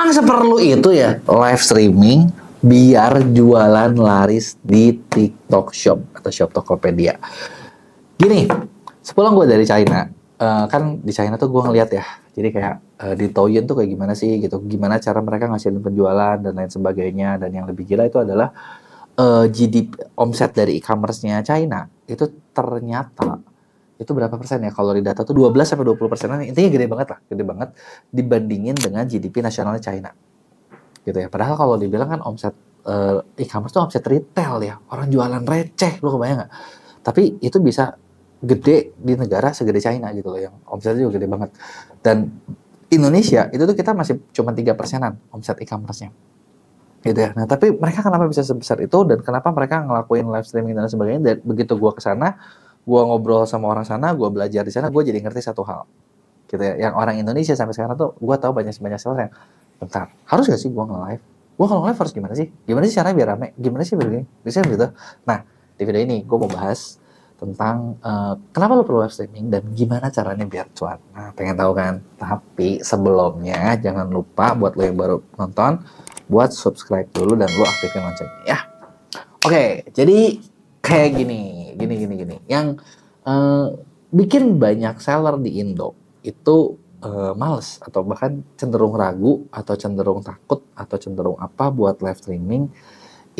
Emang seperlu itu ya live streaming biar jualan laris di TikTok Shop atau Shop Tokopedia. Gini, sepulang gue dari China, uh, kan di China tuh gue ngeliat ya, jadi kayak uh, di Douyin tuh kayak gimana sih gitu, gimana cara mereka ngasihin penjualan dan lain sebagainya, dan yang lebih gila itu adalah uh, eh, GDP omset dari e-commerce-nya China itu ternyata itu berapa persen ya kalau di data tuh 12 sampai 20 persenan intinya gede banget lah gede banget dibandingin dengan GDP nasionalnya China gitu ya padahal kalau dibilang kan omset uh, e-commerce tuh omset retail ya orang jualan receh lu kebayang gak tapi itu bisa gede di negara segede China gitu loh yang omsetnya juga gede banget dan Indonesia itu tuh kita masih cuma tiga persenan omset e-commerce-nya gitu ya. Nah tapi mereka kenapa bisa sebesar itu dan kenapa mereka ngelakuin live streaming dan sebagainya? Dan begitu gue kesana, gue ngobrol sama orang sana gue belajar di sana gue jadi ngerti satu hal gitu ya yang orang Indonesia sampai sekarang tuh gue tahu banyak banyak seller yang bentar harus gak sih gue nge live gue kalau live harus gimana sih gimana sih caranya biar rame gimana sih begini? bisa begitu? nah di video ini gue mau bahas tentang uh, kenapa lo perlu live streaming dan gimana caranya biar cuan. Nah, pengen tahu kan? Tapi sebelumnya jangan lupa buat lo yang baru nonton, buat subscribe dulu dan lo aktifin loncengnya ya. Oke, jadi kayak gini gini gini gini. Yang uh, bikin banyak seller di Indo itu uh, males atau bahkan cenderung ragu atau cenderung takut atau cenderung apa buat live streaming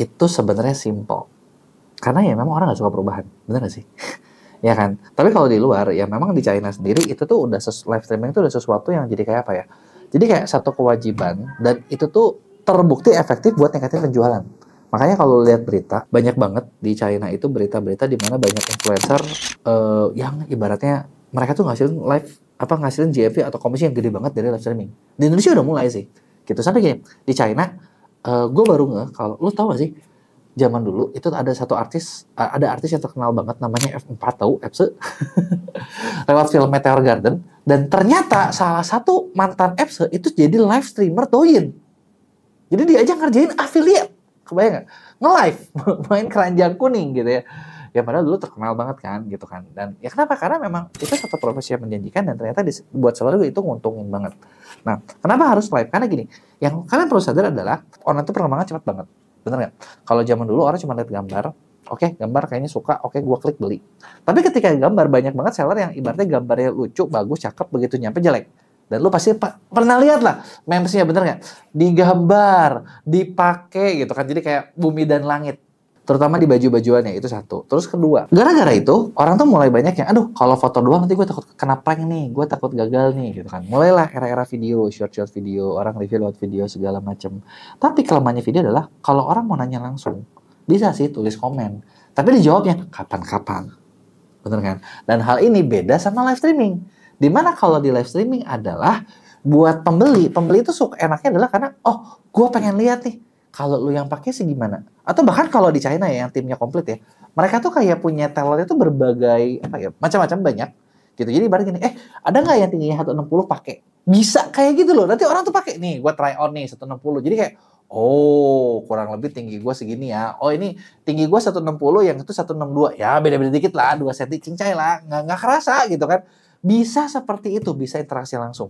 itu sebenarnya simple. Karena ya memang orang nggak suka perubahan, bener gak sih? ya kan? Tapi kalau di luar ya memang di China sendiri itu tuh udah live streaming itu udah sesuatu yang jadi kayak apa ya? Jadi kayak satu kewajiban dan itu tuh terbukti efektif buat ningkatin penjualan. Makanya kalau lihat berita, banyak banget di China itu berita-berita di mana banyak influencer uh, yang ibaratnya mereka tuh ngasilin live apa ngasilin GMV atau komisi yang gede banget dari live streaming. Di Indonesia udah mulai sih. Gitu sampai gini, di China uh, eh, gue baru nge kalau lu tahu gak sih zaman dulu itu ada satu artis eh, ada artis yang terkenal banget namanya F4 tahu F4 lewat film Meteor Garden dan ternyata salah satu mantan F4 itu jadi live streamer Toyin. Jadi dia aja ngerjain affiliate kebayang gak? Nge-live, main keranjang kuning gitu ya. Ya padahal dulu terkenal banget kan gitu kan. Dan ya kenapa? Karena memang itu satu profesi yang menjanjikan dan ternyata buat selalu itu nguntungin banget. Nah, kenapa harus live? Karena gini, yang kalian perlu sadar adalah online itu perkembangan cepat banget. Bener nggak? Kalau zaman dulu orang cuma lihat gambar, oke okay, gambar kayaknya suka, oke okay, gue klik beli. Tapi ketika gambar banyak banget seller yang ibaratnya gambarnya lucu, bagus, cakep, begitu nyampe jelek dan lu pasti pernah lihat lah memesnya bener nggak? Digambar, dipake gitu kan. Jadi kayak bumi dan langit. Terutama di baju-bajuannya itu satu. Terus kedua, gara-gara itu orang tuh mulai banyak yang, aduh kalau foto doang nanti gue takut kena prank nih, gue takut gagal nih gitu kan. Mulailah era-era video, short-short video, orang review lewat video segala macem. Tapi kelemahannya video adalah kalau orang mau nanya langsung, bisa sih tulis komen. Tapi dijawabnya kapan-kapan. Bener kan? Dan hal ini beda sama live streaming Dimana kalau di live streaming adalah buat pembeli, pembeli itu suka enaknya adalah karena oh gue pengen lihat nih kalau lu yang pakai sih gimana? Atau bahkan kalau di China ya yang timnya komplit ya, mereka tuh kayak punya talentnya tuh berbagai apa ya macam-macam banyak gitu. Jadi baru gini, eh ada nggak yang tingginya 160 pakai? Bisa kayak gitu loh. Nanti orang tuh pakai nih, gue try on nih 160. Jadi kayak Oh, kurang lebih tinggi gue segini ya. Oh, ini tinggi gue 160, yang itu 162. Ya, beda-beda dikit lah, dua cm cincai lah. Nggak, nggak kerasa gitu kan. Bisa seperti itu, bisa interaksi langsung.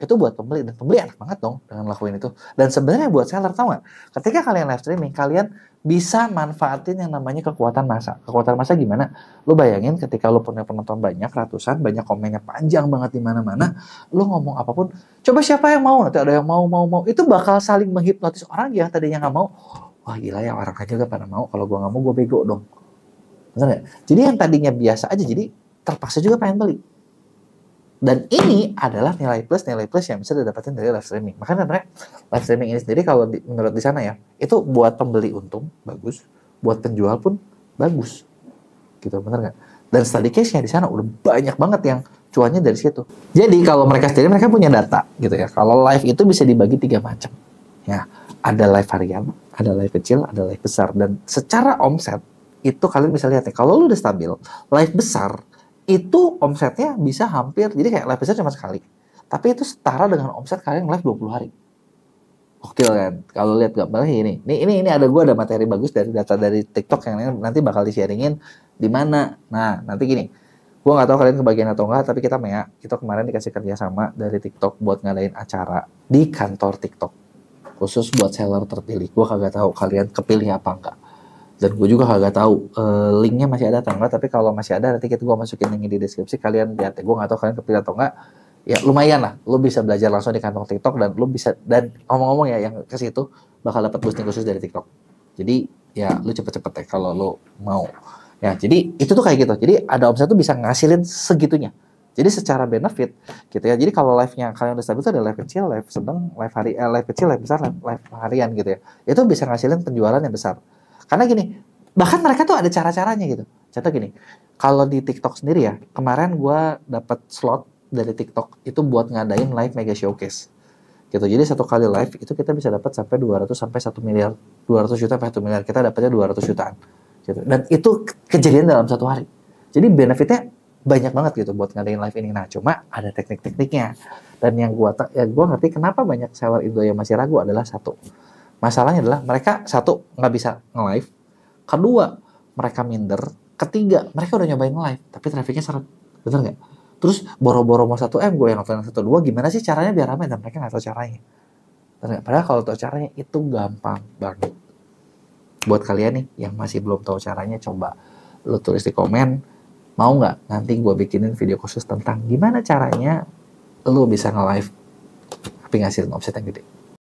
Itu buat pembeli dan pembeli enak banget dong dengan lakuin itu. Dan sebenarnya buat seller tau gak? Ketika kalian live streaming, kalian bisa manfaatin yang namanya kekuatan masa. Kekuatan masa gimana? lo bayangin ketika lo punya penonton banyak, ratusan, banyak komennya panjang banget di mana-mana, lo ngomong apapun, coba siapa yang mau? Nanti ada yang mau, mau, mau. Itu bakal saling menghipnotis orang yang tadinya nggak mau. Wah gila ya orang aja gak pada mau. Kalau gue nggak mau, gue bego dong. Bener gak? Jadi yang tadinya biasa aja, jadi terpaksa juga pengen beli. Dan ini adalah nilai plus nilai plus yang bisa didapatkan dari live streaming. Makanya mereka live streaming ini sendiri kalau di, menurut di sana ya, itu buat pembeli untung bagus, buat penjual pun bagus. Gitu bener nggak? Dan study case-nya di sana udah banyak banget yang cuannya dari situ. Jadi kalau mereka sendiri mereka punya data gitu ya. Kalau live itu bisa dibagi tiga macam. Ya, ada live harian, ada live kecil, ada live besar. Dan secara omset itu kalian bisa lihat ya. Kalau lu udah stabil, live besar itu omsetnya bisa hampir jadi kayak live cuma sekali tapi itu setara dengan omset kalian live 20 hari oke kan? Kalau lihat gambarnya ini. Ini ini ini ada gue ada materi bagus dari data dari TikTok yang nanti bakal di-sharingin di mana. Nah, nanti gini. gue nggak tahu kalian kebagian atau enggak, tapi kita Mea, kita kemarin dikasih kerja sama dari TikTok buat ngadain acara di kantor TikTok. Khusus buat seller terpilih. gue kagak tahu kalian kepilih apa enggak dan gue juga kagak tahu uh, linknya masih ada atau enggak tapi kalau masih ada nanti kita gue masukin linknya di deskripsi kalian lihat ya, gue nggak tahu kalian kepilih atau enggak ya lumayan lah lu bisa belajar langsung di kantong TikTok dan lu bisa dan ngomong-ngomong ya yang ke situ bakal dapat boosting khusus dari TikTok jadi ya lu cepet-cepet ya kalau lu mau ya jadi itu tuh kayak gitu jadi ada omset tuh bisa ngasilin segitunya jadi secara benefit gitu ya. Jadi kalau live-nya kalian udah stabil itu ada live kecil, live sedang, live hari eh, live kecil, live besar, live, live harian gitu ya. Itu bisa ngasilin penjualan yang besar. Karena gini, bahkan mereka tuh ada cara-caranya gitu. Contoh gini, kalau di TikTok sendiri ya, kemarin gue dapat slot dari TikTok itu buat ngadain live mega showcase. Gitu. Jadi satu kali live itu kita bisa dapat sampai 200 sampai 1 miliar, 200 juta sampai 1 miliar. Kita dapatnya 200 jutaan. Gitu. Dan itu kejadian dalam satu hari. Jadi benefitnya banyak banget gitu buat ngadain live ini. Nah, cuma ada teknik-tekniknya. Dan yang gue ya gua ngerti kenapa banyak seller Indo yang masih ragu adalah satu. Masalahnya adalah mereka satu nggak bisa nge-live, kedua mereka minder, ketiga mereka udah nyobain live tapi trafiknya seret, bener nggak? Terus boro-boro mau satu m gue yang nonton satu dua gimana sih caranya biar ramai dan mereka nggak tahu caranya. Bener Padahal kalau tahu caranya itu gampang banget. Buat kalian nih yang masih belum tahu caranya coba lu tulis di komen mau nggak nanti gue bikinin video khusus tentang gimana caranya lu bisa nge-live tapi ngasilin omset yang gede.